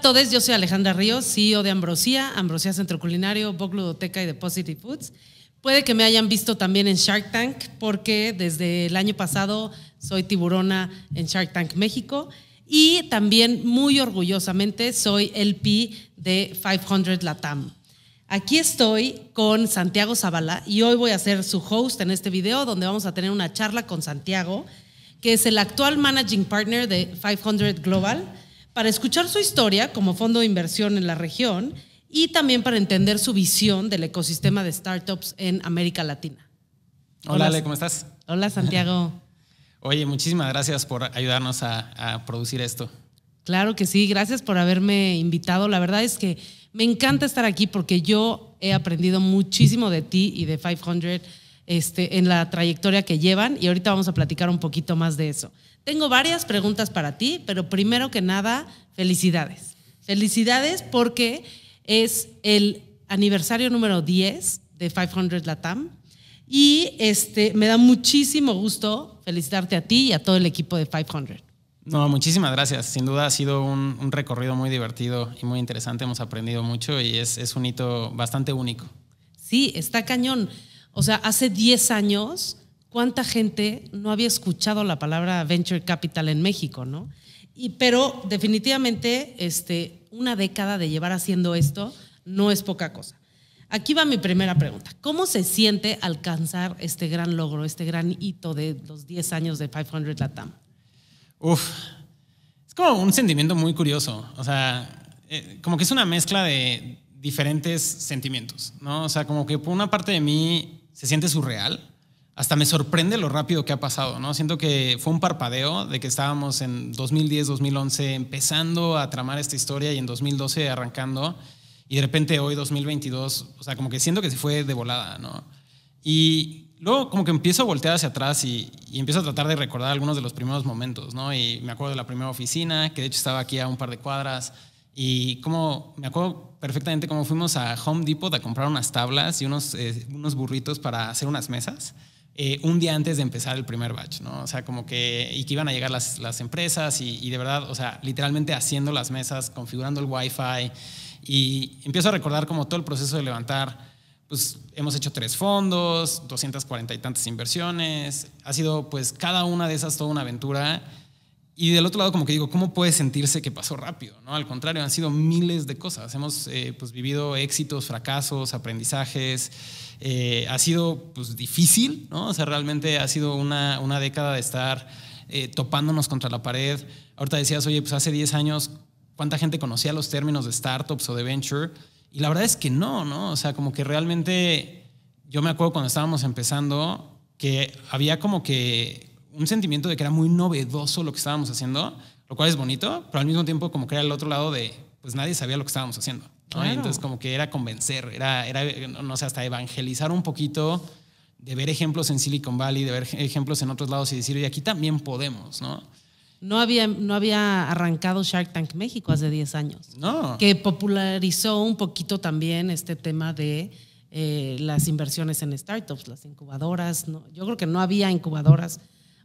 todos, yo soy Alejandra Ríos, CEO de Ambrosía, Ambrosía Centro Culinario, Boc Ludoteca y de Foods. Puede que me hayan visto también en Shark Tank, porque desde el año pasado soy tiburona en Shark Tank México y también muy orgullosamente soy LP de 500 Latam. Aquí estoy con Santiago Zavala y hoy voy a ser su host en este video donde vamos a tener una charla con Santiago, que es el actual Managing Partner de 500 Global para escuchar su historia como fondo de inversión en la región y también para entender su visión del ecosistema de startups en América Latina. Hola, Ale, ¿cómo estás? Hola, Santiago. Oye, muchísimas gracias por ayudarnos a, producir esto. Claro que sí, gracias por haberme invitado. La verdad es que me encanta estar aquí porque yo he aprendido muchísimo de ti y de 500 este, en la trayectoria que llevan y ahorita vamos a platicar un poquito más de eso. Tengo varias preguntas para ti, pero primero que nada, felicidades. Felicidades porque es el aniversario número 10 de 500 Latam y este, me da muchísimo gusto felicitarte a ti y a todo el equipo de 500. No, muchísimas gracias. Sin duda ha sido un, recorrido muy divertido y muy interesante. Hemos aprendido mucho y es, es un hito bastante único. Sí, está cañón. O sea, hace 10 años cuánta gente no había escuchado la palabra venture capital en México, ¿no? Y, pero definitivamente este, una década de llevar haciendo esto no es poca cosa. Aquí va mi primera pregunta. ¿Cómo se siente alcanzar este gran logro, este gran hito de los 10 años de 500 Latam? Uf, es como un sentimiento muy curioso. O sea, eh, como que es una mezcla de diferentes sentimientos, ¿no? O sea, como que por una parte de mí se siente surreal, hasta me sorprende lo rápido que ha pasado, ¿no? Siento que fue un parpadeo de que estábamos en 2010, 2011 empezando a tramar esta historia y en 2012 arrancando y de repente hoy 2022, o sea, como que siento que se fue de volada, ¿no? Y luego como que empiezo a voltear hacia atrás y, empiezo a tratar de recordar algunos de los primeros momentos, ¿no? Y me acuerdo de la primera oficina, que de hecho estaba aquí a un par de cuadras, y como me acuerdo perfectamente cómo fuimos a Home Depot a comprar unas tablas y unos, eh, unos burritos para hacer unas mesas. Eh, un día antes de empezar el primer batch, ¿no? O sea, como que, y que iban a llegar las, empresas y, de verdad, o sea, literalmente haciendo las mesas, configurando el Wi-Fi y empiezo a recordar como todo el proceso de levantar, pues hemos hecho tres fondos, 240 y tantas inversiones, ha sido pues cada una de esas toda una aventura y del otro lado, como que digo, ¿cómo puede sentirse que pasó rápido? ¿no? Al contrario, han sido miles de cosas. Hemos eh, pues, vivido éxitos, fracasos, aprendizajes. Eh, ha sido pues, difícil, ¿no? O sea, realmente ha sido una, una década de estar eh, topándonos contra la pared. Ahorita decías, oye, pues hace 10 años, ¿cuánta gente conocía los términos de startups o de venture? Y la verdad es que no, ¿no? O sea, como que realmente yo me acuerdo cuando estábamos empezando que había como que un sentimiento de que era muy novedoso lo que estábamos haciendo, lo cual es bonito, pero al mismo tiempo como que era el otro lado de, pues nadie sabía lo que estábamos haciendo. Entonces como que era convencer, era, era, no sé, hasta evangelizar un poquito, de ver ejemplos en Silicon Valley, de ver ejemplos en otros lados y decir, y aquí también podemos, ¿no? No había, no había arrancado Shark Tank México hace 10 años. No. Que popularizó un poquito también este tema de eh, las inversiones en startups, las incubadoras. ¿no? Yo creo que no había incubadoras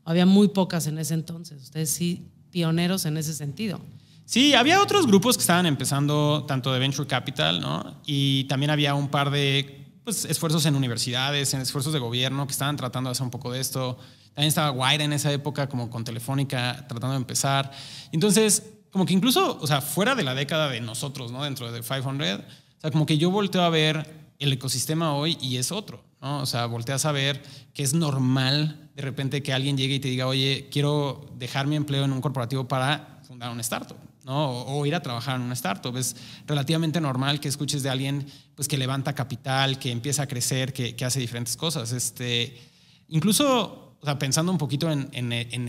había muy pocas en ese entonces. Ustedes sí, pioneros en ese sentido. Sí, había otros grupos que estaban empezando, tanto de Venture Capital, ¿no? Y también había un par de pues, esfuerzos en universidades, en esfuerzos de gobierno que estaban tratando de hacer un poco de esto. También estaba Wire en esa época, como con Telefónica, tratando de empezar. Entonces, como que incluso, o sea, fuera de la década de nosotros, ¿no? Dentro de 500, o sea, como que yo volteo a ver el ecosistema hoy y es otro, ¿no? O sea, volteas a ver que es normal de repente que alguien llegue y te diga, oye, quiero dejar mi empleo en un corporativo para fundar un startup. ¿no? O, ir a trabajar en un startup. Es relativamente normal que escuches de alguien pues, que levanta capital, que empieza a crecer, que, hace diferentes cosas. Este, incluso o pensando un poquito en,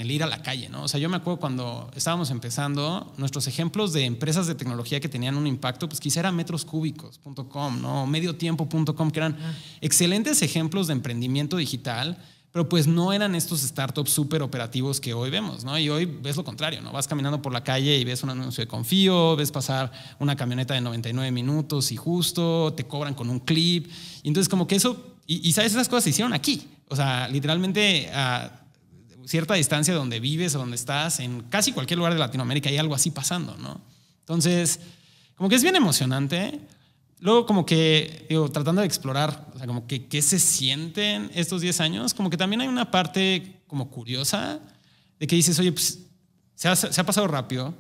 el ir a la calle. ¿no? O sea, yo me acuerdo cuando estábamos empezando, nuestros ejemplos de empresas de tecnología que tenían un impacto, pues quizá era metroscúbicos.com, ¿no? mediotiempo.com, que eran excelentes ejemplos de emprendimiento digital pero pues no eran estos startups súper operativos que hoy vemos, ¿no? Y hoy ves lo contrario, ¿no? Vas caminando por la calle y ves un anuncio de confío, ves pasar una camioneta de 99 minutos y justo, te cobran con un clip. Y entonces como que eso, y, y sabes, esas cosas se hicieron aquí. O sea, literalmente a cierta distancia donde vives o donde estás, en casi cualquier lugar de Latinoamérica hay algo así pasando, ¿no? Entonces, como que es bien emocionante luego como que, digo, tratando de explorar, o como que qué se sienten estos 10 años, como que también hay una parte como curiosa de que dices, oye, pues se ha, pasado rápido,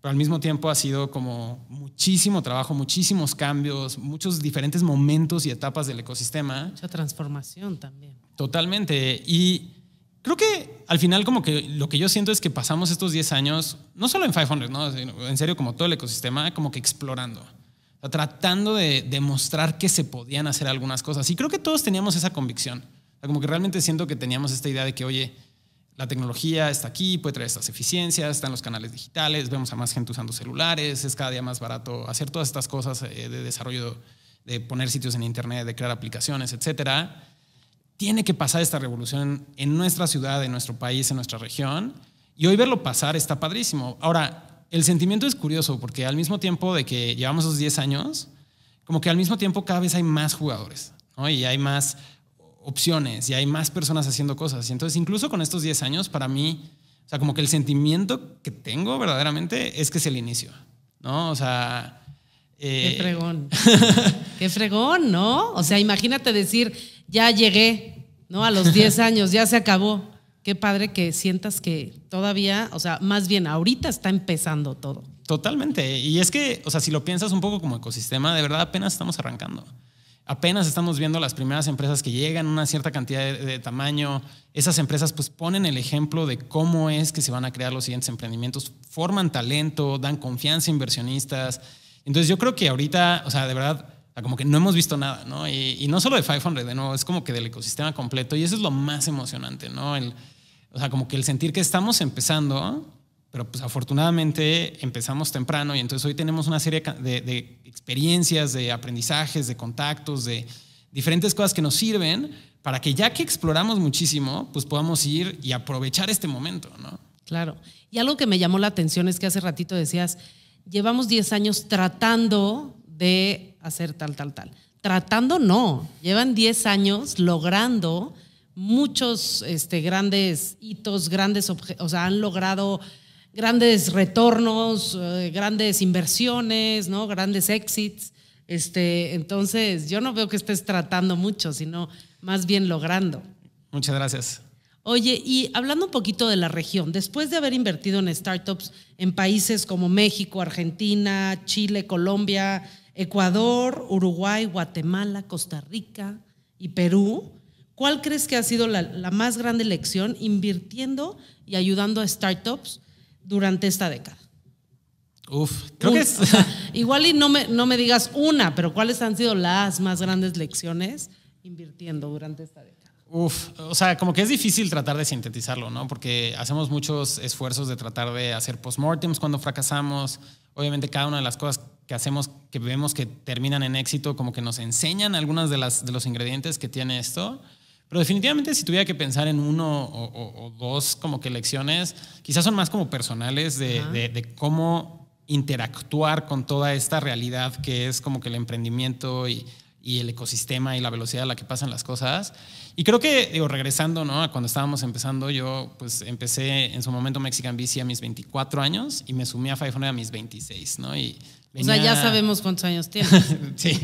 pero al mismo tiempo ha sido como muchísimo trabajo, muchísimos cambios, muchos diferentes momentos y etapas del ecosistema. Mucha transformación también. Totalmente. Y creo que al final como que lo que yo siento es que pasamos estos 10 años, no solo en 500, ¿no? en serio como todo el ecosistema, como que explorando tratando de demostrar que se podían hacer algunas cosas. Y creo que todos teníamos esa convicción. como que realmente siento que teníamos esta idea de que, oye, la tecnología está aquí, puede traer estas eficiencias, están los canales digitales, vemos a más gente usando celulares, es cada día más barato hacer todas estas cosas eh, de desarrollo, de poner sitios en Internet, de crear aplicaciones, etcétera. Tiene que pasar esta revolución en nuestra ciudad, en nuestro país, en nuestra región. Y hoy verlo pasar está padrísimo. Ahora, el sentimiento es curioso porque al mismo tiempo de que llevamos esos 10 años, como que al mismo tiempo cada vez hay más jugadores ¿no? y hay más opciones y hay más personas haciendo cosas. Y entonces incluso con estos 10 años, para mí, o sea, como que el sentimiento que tengo verdaderamente es que es el inicio, ¿no? O sea... Qué eh, fregón. Qué fregón, ¿no? O sea, imagínate decir, ya llegué, ¿no? A los 10 años, ya se acabó qué padre que sientas que todavía, o sea, más bien ahorita está empezando todo. Totalmente. Y es que, o sea, si lo piensas un poco como ecosistema, de verdad apenas estamos arrancando. Apenas estamos viendo las primeras empresas que llegan a una cierta cantidad de, tamaño. Esas empresas pues ponen el ejemplo de cómo es que se van a crear los siguientes emprendimientos, forman talento, dan confianza a inversionistas. Entonces yo creo que ahorita, o sea, de verdad, como que no hemos visto nada, ¿no? Y, no solo de 500, de nuevo, es como que del ecosistema completo. Y eso es lo más emocionante, ¿no? El, o sea, como que el sentir que estamos empezando, pero pues afortunadamente empezamos temprano y entonces hoy tenemos una serie de, de experiencias, de aprendizajes, de contactos, de diferentes cosas que nos sirven para que ya que exploramos muchísimo, pues podamos ir y aprovechar este momento, ¿no? Claro. Y algo que me llamó la atención es que hace ratito decías, llevamos 10 años tratando de hacer tal, tal, tal. Tratando no, llevan 10 años logrando muchos este, grandes hitos, grandes, o sea, han logrado grandes retornos, eh, grandes inversiones, ¿no? Grandes éxitos Este, entonces, yo no veo que estés tratando mucho, sino más bien logrando. Muchas gracias. Oye, y hablando un poquito de la región, después de haber invertido en startups en países como México, Argentina, Chile, Colombia, Ecuador, Uruguay, Guatemala, Costa Rica y Perú, ¿Cuál crees que ha sido la, más grande lección invirtiendo y ayudando a startups durante esta década? Uf, creo que es. igual y no me, no me digas una, pero ¿cuáles han sido las más grandes lecciones invirtiendo durante esta década? Uf, o sea, como que es difícil tratar de sintetizarlo, ¿no? Porque hacemos muchos esfuerzos de tratar de hacer postmortems cuando fracasamos. Obviamente cada una de las cosas que hacemos, que vemos que terminan en éxito, como que nos enseñan algunas de de los ingredientes que tiene esto. Pero definitivamente si tuviera que pensar en uno o, dos como que lecciones, quizás son más como personales de, cómo interactuar con toda esta realidad que es como que el emprendimiento y, el ecosistema y la velocidad a la que pasan las cosas. Y creo que, digo, regresando ¿no? a cuando estábamos empezando, yo pues empecé en su momento Mexican BC a mis 24 años y me sumé a 500 a mis 26, ¿no? Y O sea, ya sabemos cuántos años tienes. sí.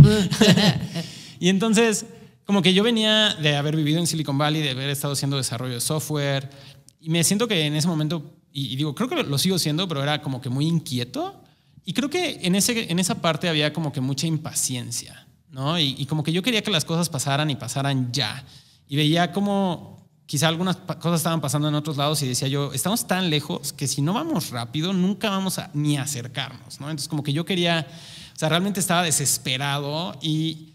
y entonces, como que yo venía de haber vivido en Silicon Valley, de haber estado haciendo desarrollo de software, y me siento que en ese momento, y, digo, creo que lo sigo siendo, pero era como que muy inquieto, y creo que en, ese, en esa parte había como que mucha impaciencia, ¿no? Y, y como que yo quería que las cosas pasaran y pasaran ya, y veía como quizá algunas cosas estaban pasando en otros lados y decía yo, estamos tan lejos que si no vamos rápido, nunca vamos a ni acercarnos, ¿no? Entonces como que yo quería, o sea, realmente estaba desesperado y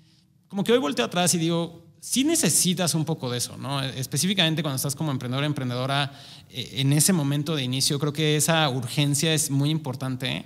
como que hoy volteo atrás y digo, sí necesitas un poco de eso, ¿no? Específicamente cuando estás como emprendedor, emprendedora, eh, en ese momento de inicio, creo que esa urgencia es muy importante.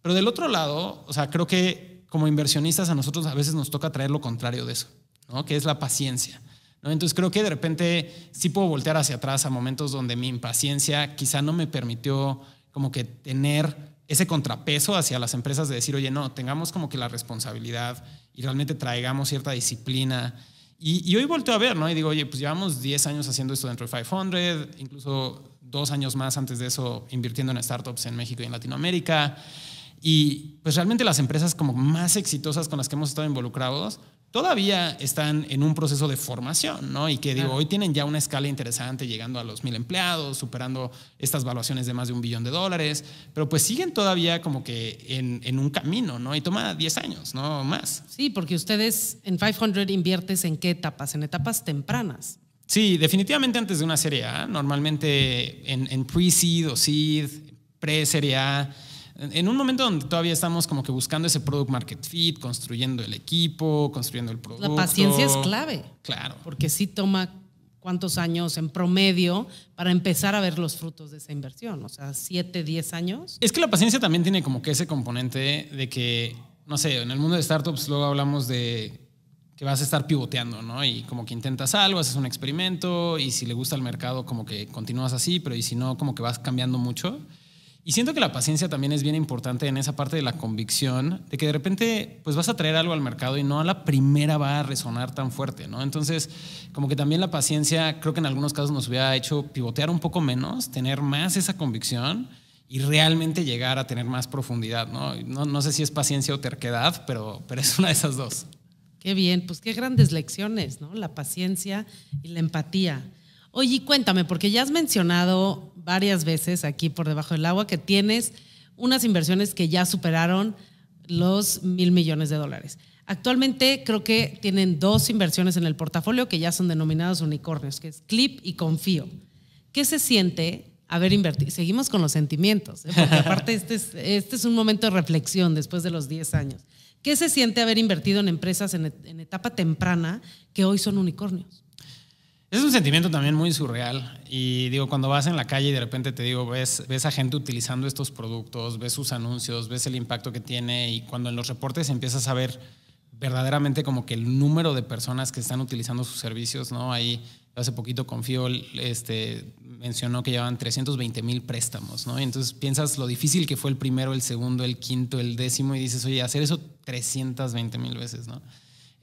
Pero del otro lado, o sea, creo que como inversionistas a nosotros a veces nos toca traer lo contrario de eso, ¿no? Que es la paciencia. ¿no? Entonces creo que de repente sí puedo voltear hacia atrás a momentos donde mi impaciencia quizá no me permitió como que tener ese contrapeso hacia las empresas de decir, oye, no, tengamos como que la responsabilidad y realmente traigamos cierta disciplina. Y, hoy volteo a ver, ¿no? Y digo, oye, pues llevamos 10 años haciendo esto dentro de 500, incluso dos años más antes de eso invirtiendo en startups en México y en Latinoamérica. Y pues realmente las empresas como más exitosas con las que hemos estado involucrados, todavía están en un proceso de formación, ¿no? Y que digo, hoy tienen ya una escala interesante, llegando a los mil empleados, superando estas valuaciones de más de un billón de dólares, pero pues siguen todavía como que en, un camino, ¿no? Y toma 10 años, ¿no? Más. Sí, porque ustedes en 500 inviertes en qué etapas, en etapas tempranas. Sí, definitivamente antes de una serie A, normalmente en, en pre-seed o seed, pre-serie A en un momento donde todavía estamos como que buscando ese product market fit, construyendo el equipo, construyendo el producto. La paciencia es clave. Claro. Porque sí toma cuántos años en promedio para empezar a ver los frutos de esa inversión, o sea, ¿siete, diez años. Es que la paciencia también tiene como que ese componente de que, no sé, en el mundo de startups luego hablamos de que vas a estar pivoteando, ¿no? Y como que intentas algo, haces un experimento y si le gusta el mercado como que continúas así, pero y si no, como que vas cambiando mucho. Y siento que la paciencia también es bien importante en esa parte de la convicción, de que de repente pues vas a traer algo al mercado y no a la primera va a resonar tan fuerte, ¿no? Entonces, como que también la paciencia creo que en algunos casos nos hubiera hecho pivotear un poco menos, tener más esa convicción y realmente llegar a tener más profundidad, ¿no? No, no sé si es paciencia o terquedad, pero, pero es una de esas dos. Qué bien, pues qué grandes lecciones, ¿no? La paciencia y la empatía. Oye, cuéntame, porque ya has mencionado varias veces aquí por debajo del agua que tienes unas inversiones que ya superaron los mil millones de dólares. Actualmente creo que tienen dos inversiones en el portafolio que ya son denominados unicornios, que es Clip y Confío. ¿Qué se siente haber invertido? Seguimos con los sentimientos, ¿eh? porque aparte este, este es, un momento de reflexión después de los 10 años. ¿Qué se siente haber invertido en empresas en etapa temprana que hoy son unicornios? Es un sentimiento también muy surreal y digo, cuando vas en la calle y de repente te digo, ves, ves a gente utilizando estos productos, ves sus anuncios, ves el impacto que tiene y cuando en los reportes empiezas a ver verdaderamente como que el número de personas que están utilizando sus servicios, ¿no? Ahí hace poquito Confío este, mencionó que llevaban 320 mil préstamos, ¿no? Y entonces piensas lo difícil que fue el primero, el segundo, el quinto, el décimo y dices, oye, hacer eso 320 mil veces, ¿no?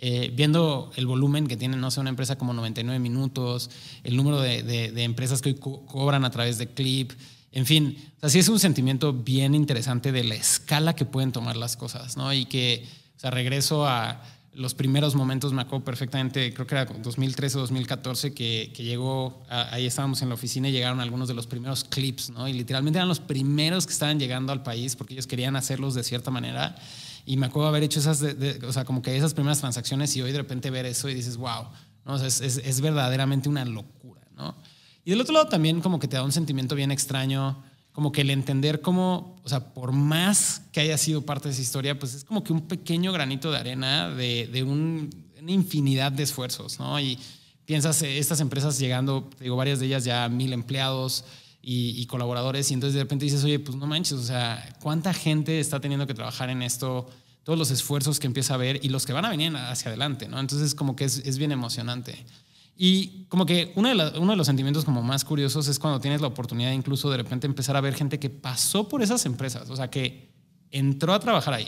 Eh, viendo el volumen que tiene, no sé, una empresa como 99 minutos, el número de, empresas que hoy cobran a través de Clip, en fin, así es un sentimiento bien interesante de la escala que pueden tomar las cosas, ¿no? Y que, o sea, regreso a los primeros momentos, me acuerdo perfectamente, creo que era 2013 o 2014, que, llegó, ahí estábamos en la oficina y llegaron algunos de los primeros clips, ¿no? Y literalmente eran los primeros que estaban llegando al país porque ellos querían hacerlos de cierta manera. Y me acuerdo haber hecho esas, o sea, como que esas primeras transacciones y hoy de repente ver eso y dices, wow, ¿no? es, verdaderamente una locura, ¿no? Y del otro lado también como que te da un sentimiento bien extraño, como que el entender como, o sea, por más que haya sido parte de esa historia, pues es como que un pequeño granito de arena de, una infinidad de esfuerzos, ¿no? Y piensas, eh, estas empresas llegando, digo, varias de ellas ya mil empleados, y, colaboradores. Y entonces de repente dices, oye, pues no manches, o sea, ¿cuánta gente está teniendo que trabajar en esto? Todos los esfuerzos que empieza a ver y los que van a venir hacia adelante, ¿no? Entonces como que es, es bien emocionante. Y como que uno de, uno de los sentimientos como más curiosos es cuando tienes la oportunidad incluso de repente empezar a ver gente que pasó por esas empresas, o sea, que entró a trabajar ahí,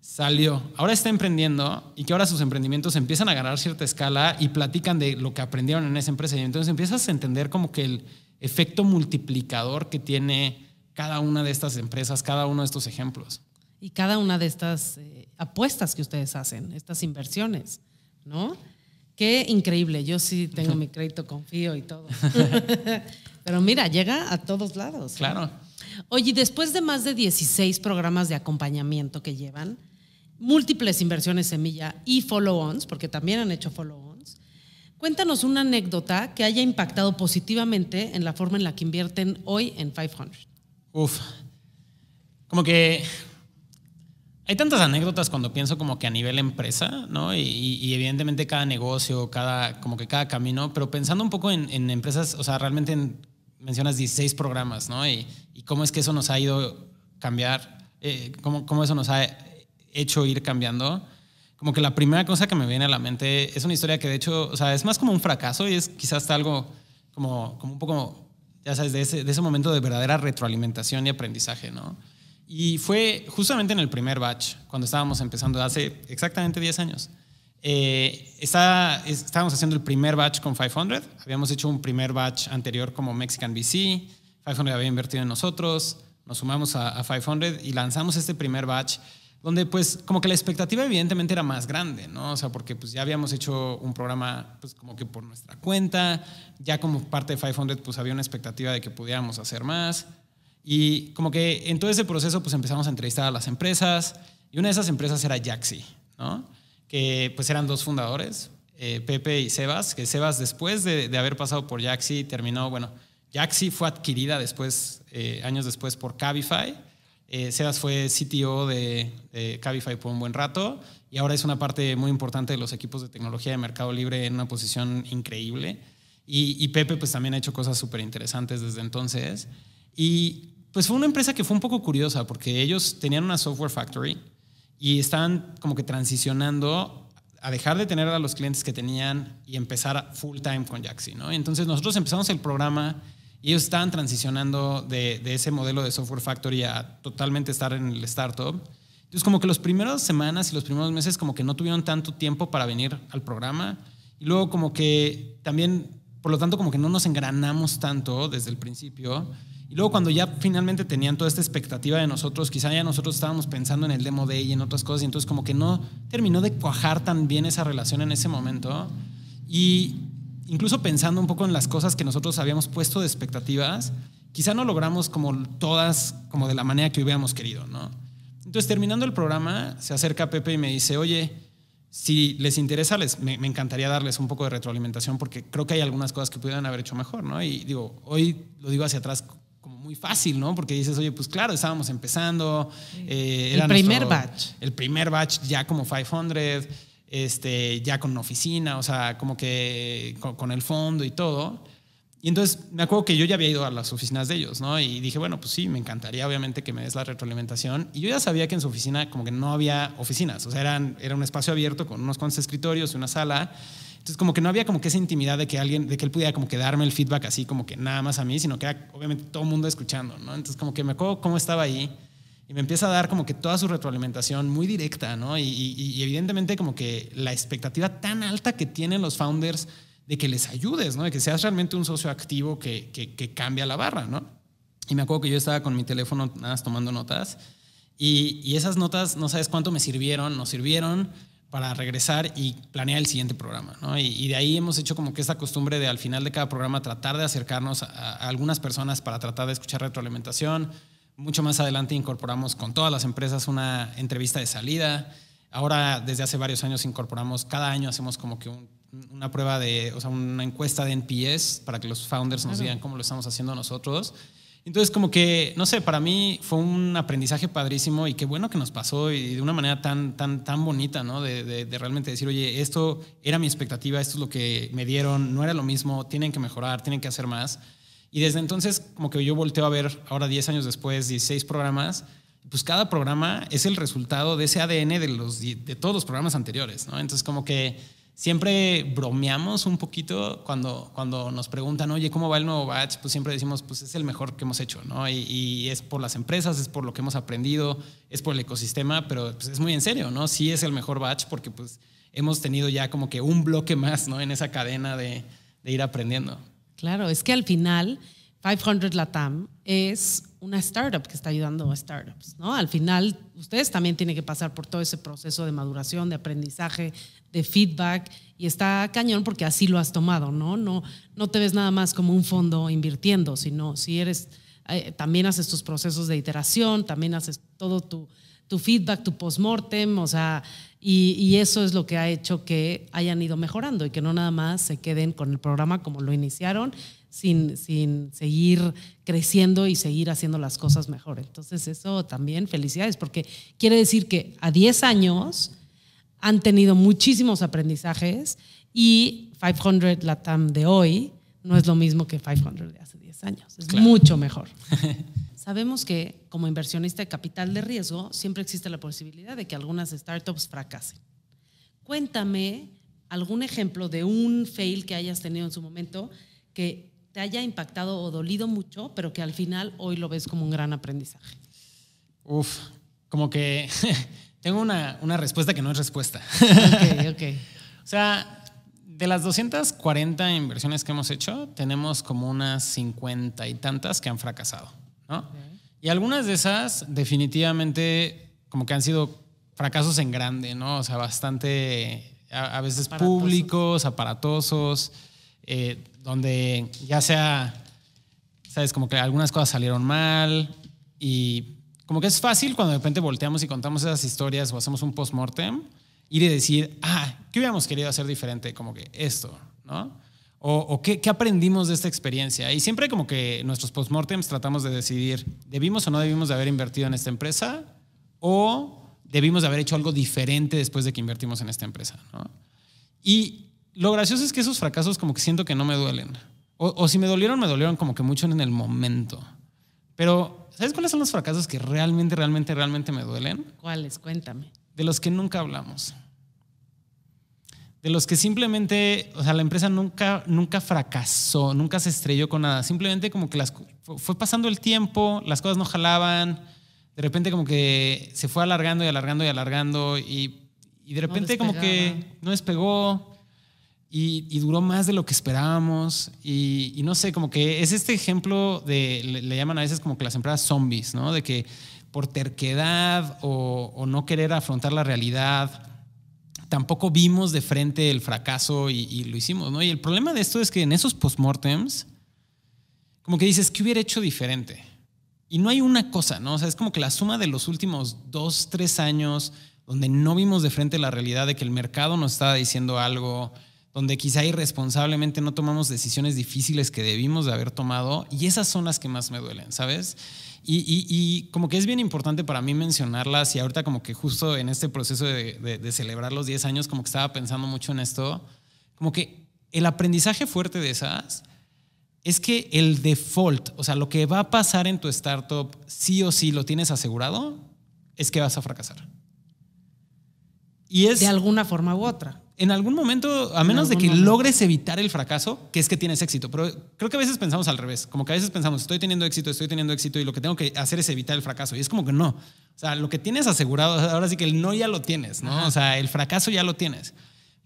salió, ahora está emprendiendo y que ahora sus emprendimientos empiezan a ganar cierta escala y platican de lo que aprendieron en esa empresa. Y entonces empiezas a entender como que el, efecto multiplicador que tiene cada una de estas empresas, cada uno de estos ejemplos. Y cada una de estas eh, apuestas que ustedes hacen, estas inversiones, ¿no? Qué increíble, yo sí tengo mi crédito, confío y todo. Pero mira, llega a todos lados. ¿eh? Claro. Oye, después de más de 16 programas de acompañamiento que llevan, múltiples inversiones semilla y follow-ons, porque también han hecho follow-ons, Cuéntanos una anécdota que haya impactado positivamente en la forma en la que invierten hoy en 500. Uf, como que hay tantas anécdotas cuando pienso como que a nivel empresa, ¿no? Y, evidentemente cada negocio, cada, como que cada camino, pero pensando un poco en, empresas, o sea, realmente mencionas 16 programas, ¿no? Y, cómo es que eso nos ha ido cambiar, eh, cómo, eso nos ha hecho ir cambiando como que la primera cosa que me viene a la mente es una historia que de hecho, o sea, es más como un fracaso y es quizás algo como, como un poco, ya sabes, de ese, momento de verdadera retroalimentación y aprendizaje, ¿no? Y fue justamente en el primer batch, cuando estábamos empezando hace exactamente 10 años. Eh, estábamos haciendo el primer batch con 500. Habíamos hecho un primer batch anterior como Mexican VC. 500 había invertido en nosotros. Nos sumamos a, a 500 y lanzamos este primer batch donde pues como que la expectativa evidentemente era más grande, ¿no? O sea, porque pues ya habíamos hecho un programa pues como que por nuestra cuenta, ya como parte de 500 pues había una expectativa de que pudiéramos hacer más. Y como que en todo ese proceso pues empezamos a entrevistar a las empresas y una de esas empresas era Jaxi, ¿no? Que pues eran dos fundadores, eh, Pepe y Sebas, que Sebas después de, haber pasado por Jaxi terminó, bueno, Jaxi fue adquirida después, eh, años después por Cabify eh, fue CTO de, Cabify por un buen rato y ahora es una parte muy importante de los equipos de tecnología de Mercado Libre en una posición increíble. Y, y Pepe pues también ha hecho cosas súper interesantes desde entonces. Y pues fue una empresa que fue un poco curiosa porque ellos tenían una software factory y estaban como que transicionando a dejar de tener a los clientes que tenían y empezar full time con Jaxi, ¿no? Entonces nosotros empezamos el programa y ellos estaban transicionando de, ese modelo de software factory a totalmente estar en el startup. Entonces, como que las primeras semanas y los primeros meses como que no tuvieron tanto tiempo para venir al programa. Y luego como que también, por lo tanto, como que no nos engranamos tanto desde el principio. Y luego cuando ya finalmente tenían toda esta expectativa de nosotros, quizá ya nosotros estábamos pensando en el demo day y en otras cosas, y entonces como que no terminó de cuajar tan bien esa relación en ese momento. Y incluso pensando un poco en las cosas que nosotros habíamos puesto de expectativas, quizá no logramos como todas, como de la manera que hubiéramos querido, ¿no? Entonces, terminando el programa, se acerca Pepe y me dice, oye, si les interesa, les, me, encantaría darles un poco de retroalimentación porque creo que hay algunas cosas que pudieran haber hecho mejor, ¿no? Y digo, hoy lo digo hacia atrás como muy fácil, ¿no? Porque dices, oye, pues claro, estábamos empezando. Eh, el primer batch. El primer batch ya como 500 este, ya con oficina, o sea, como que con, el fondo y todo. Y entonces me acuerdo que yo ya había ido a las oficinas de ellos, ¿no? Y dije, bueno, pues sí, me encantaría obviamente que me des la retroalimentación. Y yo ya sabía que en su oficina como que no había oficinas, o sea, eran, era un espacio abierto con unos cuantos escritorios y una sala. Entonces como que no había como que esa intimidad de que alguien, de que él pudiera como que darme el feedback así como que nada más a mí, sino que era obviamente todo el mundo escuchando, ¿no? Entonces como que me acuerdo cómo estaba ahí y me empieza a dar como que toda su retroalimentación muy directa, ¿no? Y, evidentemente como que la expectativa tan alta que tienen los founders de que les ayudes, ¿no? De que seas realmente un socio activo que, que, cambia la barra, ¿no? Y me acuerdo que yo estaba con mi teléfono nada más tomando notas y, y esas notas no sabes cuánto me sirvieron, nos sirvieron para regresar y planear el siguiente programa. ¿no? Y, de ahí hemos hecho como que esta costumbre de al final de cada programa tratar de acercarnos a, a algunas personas para tratar de escuchar retroalimentación, mucho más adelante incorporamos con todas las empresas una entrevista de salida. Ahora, desde hace varios años, incorporamos, cada año hacemos como que una prueba de, o sea, una encuesta de NPS para que los founders nos digan cómo lo estamos haciendo nosotros. Entonces, como que, no sé, para mí fue un aprendizaje padrísimo y qué bueno que nos pasó y de una manera tan, tan, tan bonita, ¿no? de, realmente decir, oye, esto era mi expectativa, esto es lo que me dieron, no era lo mismo, tienen que mejorar, tienen que hacer más. Y desde entonces, como que yo volteo a ver ahora 10 años después, 16 programas, pues cada programa es el resultado de ese ADN de, los, de todos los programas anteriores, ¿no? Entonces, como que siempre bromeamos un poquito cuando, cuando nos preguntan, oye, ¿cómo va el nuevo batch? Pues siempre decimos, pues es el mejor que hemos hecho, ¿no? Y, es por las empresas, es por lo que hemos aprendido, es por el ecosistema, pero pues, es muy en serio, ¿no? Sí es el mejor batch porque pues hemos tenido ya como que un bloque más, ¿no? En esa cadena de, de ir aprendiendo. Claro, es que al final 500 Latam es una startup que está ayudando a startups, ¿no? Al final ustedes también tienen que pasar por todo ese proceso de maduración, de aprendizaje, de feedback y está cañón porque así lo has tomado, ¿no? No, no te ves nada más como un fondo invirtiendo, sino si eres eh, también haces tus procesos de iteración, también haces todo tu, tu feedback, tu postmortem, o sea, y, eso es lo que ha hecho que hayan ido mejorando y que no nada más se queden con el programa como lo iniciaron, sin, sin seguir creciendo y seguir haciendo las cosas mejor. Entonces eso también felicidades, porque quiere decir que a 10 años han tenido muchísimos aprendizajes y 500 Latam de hoy no es lo mismo que 500 de hace 10 años, es mucho mejor. Sabemos que como inversionista de capital de riesgo siempre existe la posibilidad de que algunas startups fracasen. Cuéntame algún ejemplo de un fail que hayas tenido en su momento que te haya impactado o dolido mucho, pero que al final hoy lo ves como un gran aprendizaje. Uf, como que tengo una, respuesta que no es respuesta. Ok, ok. o sea, de las 240 inversiones que hemos hecho, tenemos como unas 50 y tantas que han fracasado. Y algunas de esas definitivamente como que han sido fracasos en grande, ¿no? O sea, bastante, a, veces públicos, aparatosos, eh, donde ya sea, sabes, como que algunas cosas salieron mal y como que es fácil cuando de repente volteamos y contamos esas historias o hacemos un post-mortem, ir y decir, ah, ¿qué hubiéramos querido hacer diferente? Como que esto, ¿no? ¿O, qué, aprendimos de esta experiencia? Y siempre como que nuestros postmortems tratamos de decidir, ¿debimos o no debimos de haber invertido en esta empresa? ¿O debimos de haber hecho algo diferente después de que invertimos en esta empresa? Y lo gracioso es que esos fracasos como que siento que no me duelen. O, o si me dolieron, me dolieron como que mucho en el momento. Pero, ¿sabes cuáles son los fracasos que realmente, realmente, realmente me duelen? ¿Cuáles? Cuéntame. De los que nunca hablamos de los que simplemente, o sea, la empresa nunca, nunca fracasó, nunca se estrelló con nada. Simplemente como que las, fue pasando el tiempo, las cosas no jalaban, de repente como que se fue alargando y alargando y alargando y, de repente como que no despegó y, y, duró más de lo que esperábamos y, no sé, como que es este ejemplo de, le, llaman a veces como que las empresas zombies, ¿no? De que por terquedad o, o no querer afrontar la realidad tampoco vimos de frente el fracaso y, lo hicimos, ¿no? Y el problema de esto es que en esos postmortems, como que dices, ¿qué hubiera hecho diferente? Y no hay una cosa, ¿no? O sea, es como que la suma de los últimos dos, tres años, donde no vimos de frente la realidad de que el mercado nos estaba diciendo algo, donde quizá irresponsablemente no tomamos decisiones difíciles que debimos de haber tomado, y esas son las que más me duelen, ¿sabes? Y, como que es bien importante para mí mencionarlas, y ahorita como que justo en este proceso de, celebrar los 10 años, como que estaba pensando mucho en esto, como que el aprendizaje fuerte de esas es que el default, o sea, lo que va a pasar en tu startup, sí o sí lo tienes asegurado, es que vas a fracasar. Y es, de alguna forma u otra en algún momento, a menos de que logres evitar el fracaso, que es que tienes éxito. Pero creo que a veces pensamos al revés. Como que a veces pensamos, estoy teniendo éxito, estoy teniendo éxito y lo que tengo que hacer es evitar el fracaso. Y es como que no. O sea, lo que tienes asegurado, ahora sí que el no ya lo tienes, ¿no? O sea, el fracaso ya lo tienes.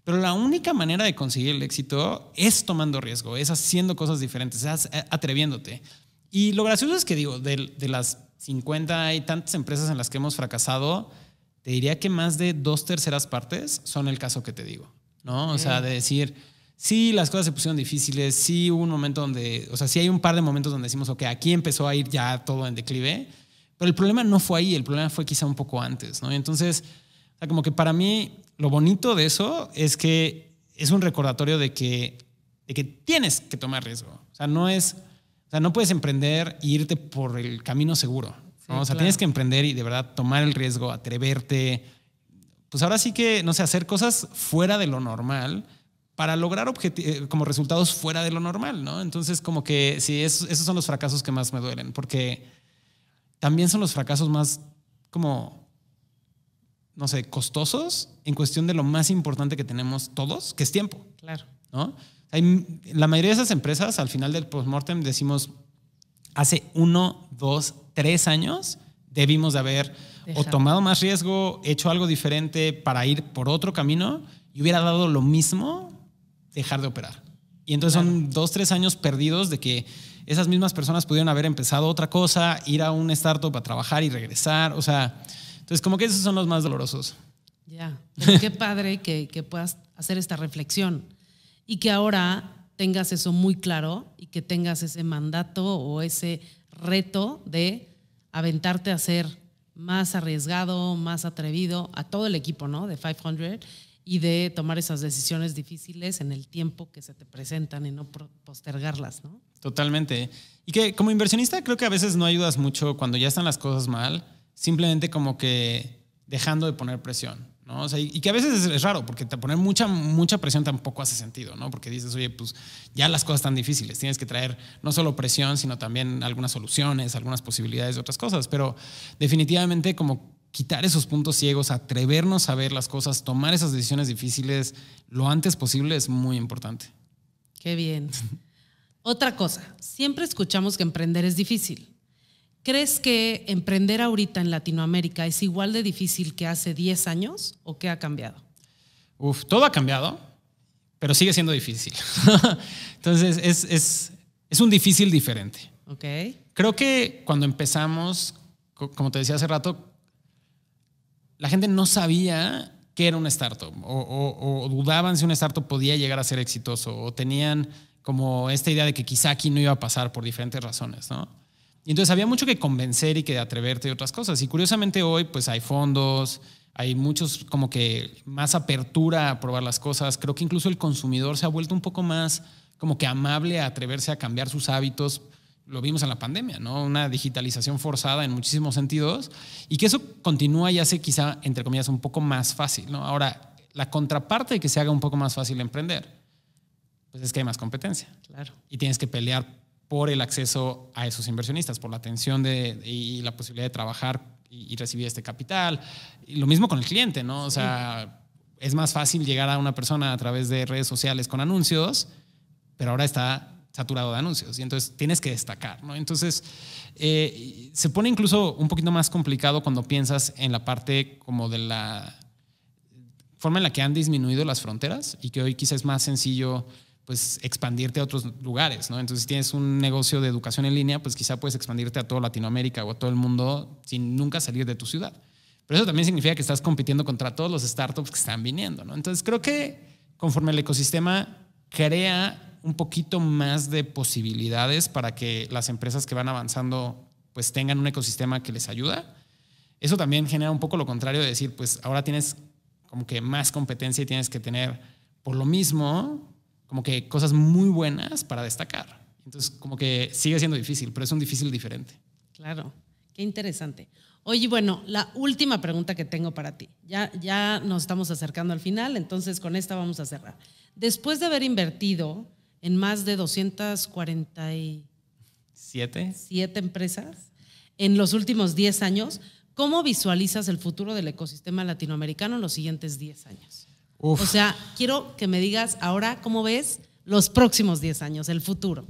Pero la única manera de conseguir el éxito es tomando riesgo, es haciendo cosas diferentes, es atreviéndote. Y lo gracioso es que digo, de, de las 50 y tantas empresas en las que hemos fracasado, te diría que más de dos terceras partes son el caso que te digo, ¿no? O sea, de decir, sí, las cosas se pusieron difíciles, sí hubo un momento donde, o sea, sí hay un par de momentos donde decimos, ok, aquí empezó a ir ya todo en declive, pero el problema no fue ahí, el problema fue quizá un poco antes, ¿no? Y entonces, o sea, como que para mí lo bonito de eso es que es un recordatorio de que, de que tienes que tomar riesgo, o sea, no es, o sea, no puedes emprender e irte por el camino seguro, o sea, tienes que emprender y de verdad tomar el riesgo, atreverte. Pues ahora sí que, no sé, hacer cosas fuera de lo normal para lograr eh, como resultados fuera de lo normal, ¿no? Entonces, como que sí, esos, son los fracasos que más me duelen, porque también son los fracasos más como, no sé, costosos en cuestión de lo más importante que tenemos todos, que es tiempo. Claro. ¿no? la mayoría de esas empresas, al final del postmortem, decimos, hace uno, dos, tres años, debimos de haber o tomado más riesgo, hecho algo diferente para ir por otro camino y hubiera dado lo mismo dejar de operar. Y entonces son dos, tres años perdidos de que esas mismas personas pudieron haber empezado otra cosa, ir a un startup a trabajar y regresar. O sea, entonces como que esos son los más dolorosos. Ya, qué padre que, que puedas hacer esta reflexión y que ahora tengas eso muy claro y que tengas ese mandato o ese reto de aventarte a ser más arriesgado, más atrevido, a todo el equipo, ¿no? De 500 y de tomar esas decisiones difíciles en el tiempo que se te presentan y no postergarlas, ¿no? Totalmente. Y que como inversionista creo que a veces no ayudas mucho cuando ya están las cosas mal, simplemente como que dejando de poner presión. ¿no? y, que a veces es, raro, porque te poner mucha, mucha presión tampoco hace sentido, ¿no? Porque dices, oye, pues ya las cosas están difíciles, tienes que traer no solo presión, sino también algunas soluciones, algunas posibilidades otras cosas, pero definitivamente como quitar esos puntos ciegos, atrevernos a ver las cosas, tomar esas decisiones difíciles lo antes posible es muy importante. Qué bien. Otra cosa, siempre escuchamos que emprender es difícil. ¿Crees que emprender ahorita en Latinoamérica es igual de difícil que hace 10 años o qué ha cambiado? Uf, todo ha cambiado, pero sigue siendo difícil. Entonces, es, es, un difícil diferente. Okay. Creo que cuando empezamos, como te decía hace rato, la gente no sabía qué era un startup o, dudaban si un startup podía llegar a ser exitoso o tenían como esta idea de que quizá aquí no iba a pasar por diferentes razones, ¿no? Y entonces había mucho que convencer y que de atreverte y otras cosas. Y curiosamente hoy pues hay fondos, hay muchos como que más apertura a probar las cosas. Creo que incluso el consumidor se ha vuelto un poco más como que amable a atreverse a cambiar sus hábitos. Lo vimos en la pandemia, ¿no? Una digitalización forzada en muchísimos sentidos y que eso continúa y hace quizá, entre comillas, un poco más fácil, ¿no? Ahora, la contraparte de que se haga un poco más fácil emprender, pues es que hay más competencia. Claro. Y tienes que pelear por el acceso a esos inversionistas, por la atención de, y la posibilidad de trabajar y, recibir este capital. lo mismo con el cliente, ¿no? O sea, es más fácil llegar a una persona a través de redes sociales con anuncios, pero ahora está saturado de anuncios y entonces tienes que destacar, ¿no? Entonces, eh, se pone incluso un poquito más complicado cuando piensas en la parte como de la forma en la que han disminuido las fronteras y que hoy quizás es más sencillo pues expandirte a otros lugares, ¿no? Entonces, si tienes un negocio de educación en línea, pues quizá puedes expandirte a toda Latinoamérica o a todo el mundo sin nunca salir de tu ciudad. Pero eso también significa que estás compitiendo contra todos los startups que están viniendo, ¿no? Entonces, creo que conforme el ecosistema crea un poquito más de posibilidades para que las empresas que van avanzando pues tengan un ecosistema que les ayuda. Eso también genera un poco lo contrario de decir, pues ahora tienes como que más competencia y tienes que tener por lo mismo como que cosas muy buenas para destacar. Entonces, como que sigue siendo difícil, pero es un difícil diferente. Claro, qué interesante. Oye, bueno, la última pregunta que tengo para ti. Ya, ya nos estamos acercando al final, entonces con esta vamos a cerrar. Después de haber invertido en más de 247 empresas en los últimos 10 años, ¿cómo visualizas el futuro del ecosistema latinoamericano en los siguientes 10 años? O sea, quiero que me digas ahora cómo ves los próximos 10 años, el futuro.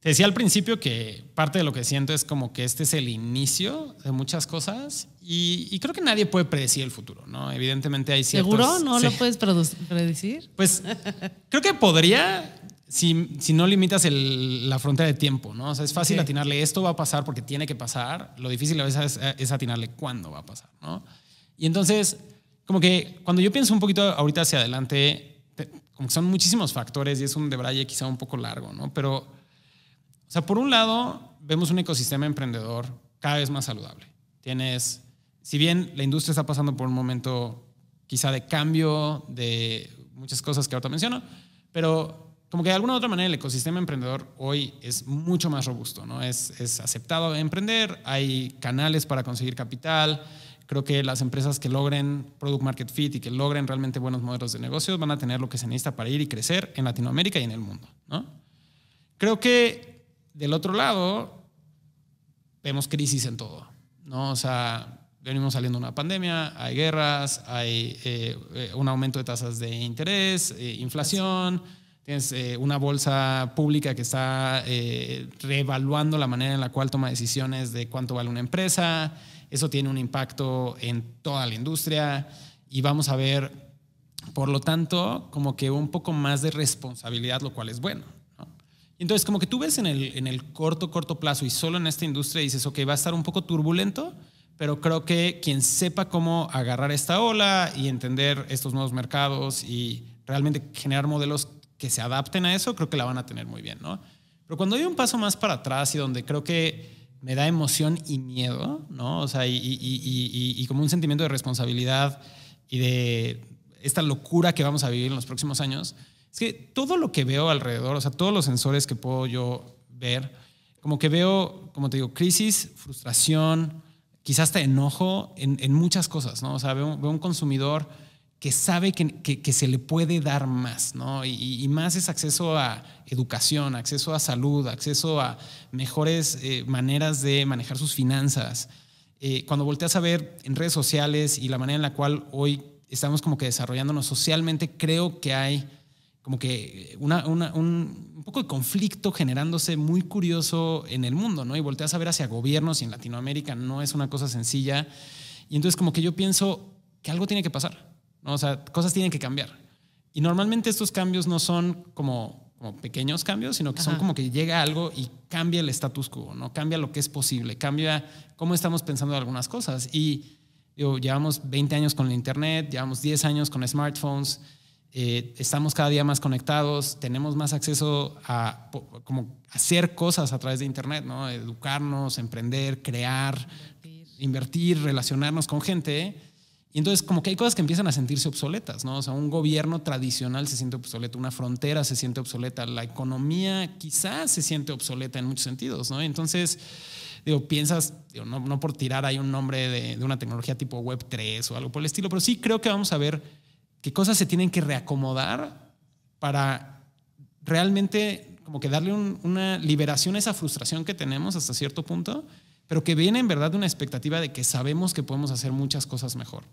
Te decía al principio que parte de lo que siento es como que este es el inicio de muchas cosas y, creo que nadie puede predecir el futuro, ¿no? Evidentemente hay ciertos... ¿Seguro? ¿No lo puedes predecir? Pues creo que podría si, si no limitas la frontera de tiempo, ¿no? O sea, es fácil atinarle esto va a pasar porque tiene que pasar, lo difícil a veces es, es atinarle cuándo va a pasar, ¿no? Y entonces como que cuando yo pienso un poquito ahorita hacia adelante, como que son muchísimos factores y es un debraye quizá un poco largo, ¿no? Pero, o sea, por un lado, vemos un ecosistema emprendedor cada vez más saludable. Tienes, si bien la industria está pasando por un momento quizá de cambio, de muchas cosas que ahorita menciono, pero como que de alguna u otra manera el ecosistema emprendedor hoy es mucho más robusto, ¿no? Es, es aceptado emprender, hay canales para conseguir capital, Creo que las empresas que logren product market fit y que logren realmente buenos modelos de negocios van a tener lo que se necesita para ir y crecer en Latinoamérica y en el mundo. Creo que del otro lado vemos crisis en todo. ¿no? O sea, venimos saliendo de una pandemia, hay guerras, hay eh, eh, un aumento de tasas de interés, eh, inflación, tienes una bolsa pública que está reevaluando la manera en la cual toma decisiones de cuánto vale una empresa. Eso tiene un impacto en toda la industria y vamos a ver, por lo tanto, como que un poco más de responsabilidad, lo cual es bueno. ¿no? Entonces, como que tú ves en el, en el corto, corto plazo y solo en esta industria dices, ok, va a estar un poco turbulento, pero creo que quien sepa cómo agarrar esta ola y entender estos nuevos mercados y realmente generar modelos que se adapten a eso, creo que la van a tener muy bien, ¿no? Pero cuando hay un paso más para atrás y donde creo que me da emoción y miedo, ¿no? O sea, y, como un sentimiento de responsabilidad y de esta locura que vamos a vivir en los próximos años, es que todo lo que veo alrededor, o sea, todos los sensores que puedo yo ver, como que veo, como te digo, crisis, frustración, quizás hasta enojo en, muchas cosas, ¿no? O sea, veo un consumidor que sabe que, se le puede dar más, ¿no? Y, más es acceso a educación, acceso a salud, acceso a mejores eh, maneras de manejar sus finanzas. Eh, cuando volteas a ver en redes sociales y la manera en la cual hoy estamos como que desarrollándonos socialmente, creo que hay como que un, poco de conflicto generándose muy curioso en el mundo, ¿no? Y volteas a ver hacia gobiernos y en Latinoamérica no es una cosa sencilla. Y entonces como que yo pienso que algo tiene que pasar o sea, cosas tienen que cambiar. Y normalmente estos cambios no son como, pequeños cambios, sino que son como que llega algo y cambia el status quo, ¿no? Cambia lo que es posible, cambia cómo estamos pensando algunas cosas. Y llevamos 20 años con el Internet, llevamos 10 años con smartphones, eh, estamos cada día más conectados, tenemos más acceso a como hacer cosas a través de Internet, Educarnos, emprender, crear, invertir relacionarnos con gente. Y entonces como que hay cosas que empiezan a sentirse obsoletas, ¿no? O sea, un gobierno tradicional se siente obsoleto, una frontera se siente obsoleta, la economía quizás se siente obsoleta en muchos sentidos, ¿no? Entonces, digo, piensas, digo, no, por tirar hay un nombre de, una tecnología tipo Web 3 o algo por el estilo, pero sí creo que vamos a ver qué cosas se tienen que reacomodar para realmente como que darle una liberación a esa frustración que tenemos hasta cierto punto pero que viene en verdad de una expectativa de que sabemos que podemos hacer muchas cosas mejor.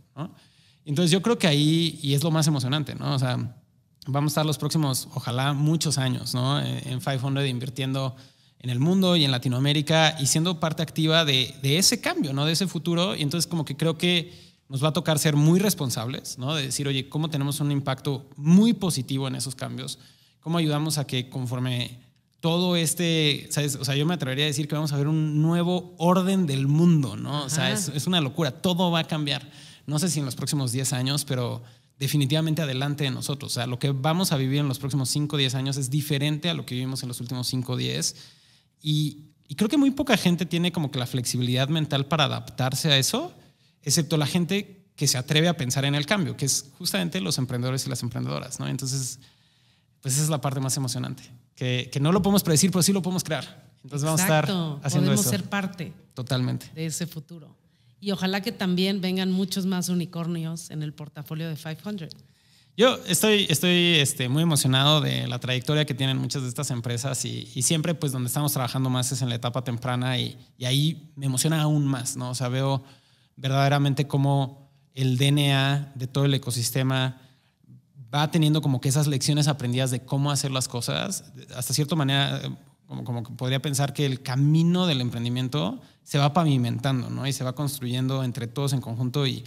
Entonces yo creo que ahí, y es lo más emocionante, ¿no? O sea, vamos a estar los próximos, ojalá, muchos años, ¿no? En 500 invirtiendo en el mundo y en Latinoamérica y siendo parte activa de, ese cambio, ¿no? De ese futuro. Y entonces como que creo que nos va a tocar ser muy responsables, ¿no? De decir, oye, ¿cómo tenemos un impacto muy positivo en esos cambios? ¿Cómo ayudamos a que conforme todo este, ¿sabes? o sea, yo me atrevería a decir que vamos a ver un nuevo orden del mundo, ¿no? O sea, es, una locura, todo va a cambiar. No sé si en los próximos 10 años, pero definitivamente adelante de nosotros. O sea, lo que vamos a vivir en los próximos 5 o 10 años es diferente a lo que vivimos en los últimos 5 o 10. Y, y creo que muy poca gente tiene como que la flexibilidad mental para adaptarse a eso, excepto la gente que se atreve a pensar en el cambio, que es justamente los emprendedores y las emprendedoras, ¿no? Entonces, pues esa es la parte más emocionante que, no lo podemos predecir, pero sí lo podemos crear. Entonces vamos a estar haciendo podemos ser parte totalmente de ese futuro. Y ojalá que también vengan muchos más unicornios en el portafolio de 500. Yo estoy, estoy este, muy emocionado de la trayectoria que tienen muchas de estas empresas y, siempre pues donde estamos trabajando más es en la etapa temprana y, ahí me emociona aún más, ¿no? O sea, veo verdaderamente cómo el DNA de todo el ecosistema va teniendo como que esas lecciones aprendidas de cómo hacer las cosas, hasta cierta manera, como, como que podría pensar que el camino del emprendimiento se va pavimentando, ¿no? Y se va construyendo entre todos en conjunto y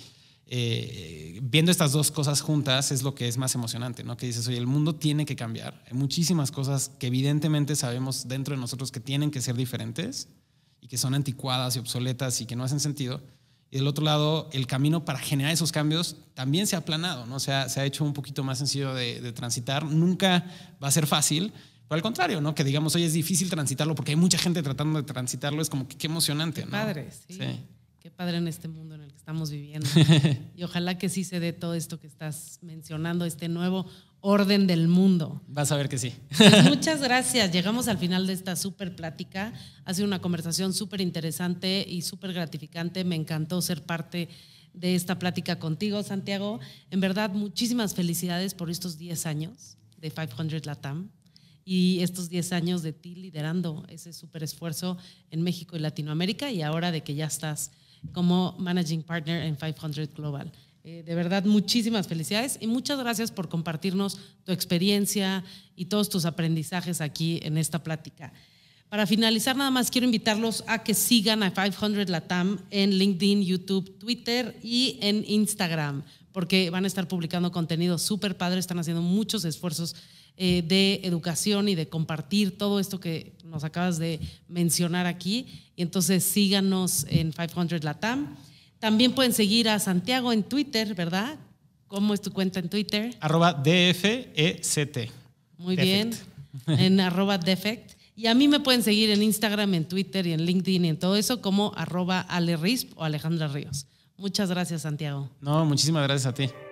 eh, viendo estas dos cosas juntas es lo que es más emocionante, ¿no? Que dices, oye, el mundo tiene que cambiar. Hay muchísimas cosas que evidentemente sabemos dentro de nosotros que tienen que ser diferentes y que son anticuadas y obsoletas y que no hacen sentido y del otro lado, el camino para generar esos cambios también se ha aplanado, ¿no? Se ha, se ha hecho un poquito más sencillo de, transitar. Nunca va a ser fácil, pero al contrario, ¿no? Que digamos, hoy es difícil transitarlo porque hay mucha gente tratando de transitarlo. Es como que qué emocionante, qué Padre, sí. Qué padre en este mundo en el que estamos viviendo. y ojalá que sí se dé todo esto que estás mencionando, este nuevo orden del mundo. Vas a ver que sí. Pues muchas gracias. Llegamos al final de esta súper plática. Ha sido una conversación súper interesante y súper gratificante. Me encantó ser parte de esta plática contigo, Santiago. En verdad, muchísimas felicidades por estos 10 años de 500 Latam y estos 10 años de ti liderando ese súper esfuerzo en México y Latinoamérica y ahora de que ya estás como Managing Partner en 500 Global. Eh, de verdad, muchísimas felicidades y muchas gracias por compartirnos tu experiencia y todos tus aprendizajes aquí en esta plática. Para finalizar, nada más quiero invitarlos a que sigan a 500 Latam en LinkedIn, YouTube, Twitter y en Instagram, porque van a estar publicando contenido súper padre, están haciendo muchos esfuerzos eh, de educación y de compartir todo esto que nos acabas de mencionar aquí. Y entonces síganos en 500 Latam. También pueden seguir a Santiago en Twitter, ¿verdad? ¿Cómo es tu cuenta en Twitter? Arroba DFECT. Muy bien. En arroba defect. Y a mí me pueden seguir en Instagram, en Twitter y en LinkedIn y en todo eso como arroba alerisp o Alejandra Ríos. Muchas gracias, Santiago. No, muchísimas gracias a ti.